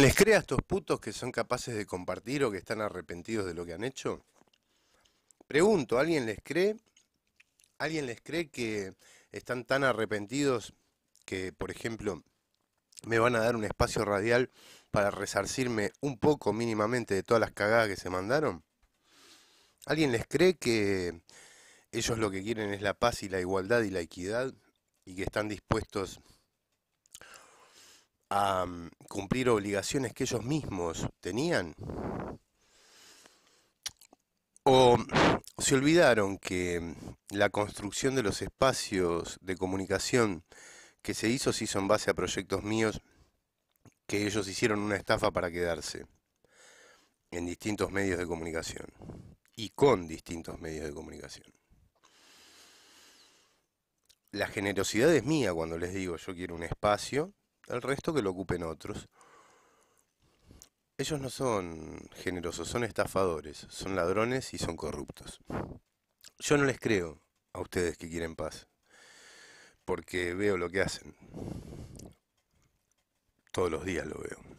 les cree a estos putos que son capaces de compartir o que están arrepentidos de lo que han hecho? Pregunto, ¿alguien les cree? ¿Alguien les cree que están tan arrepentidos que, por ejemplo, me van a dar un espacio radial para resarcirme un poco mínimamente de todas las cagadas que se mandaron? ¿Alguien les cree que ellos lo que quieren es la paz y la igualdad y la equidad y que están dispuestos a cumplir obligaciones que ellos mismos tenían? ¿O se olvidaron que mm, la construcción de los espacios de comunicación que se hizo se hizo en base a proyectos míos que ellos hicieron una estafa para quedarse en distintos medios de comunicación y con distintos medios de comunicación? La generosidad es mía cuando les digo yo quiero un espacio al resto que lo ocupen otros. Ellos no son generosos, son estafadores, son ladrones y son corruptos. Yo no les creo a ustedes que quieren paz, porque veo lo que hacen. Todos los días lo veo.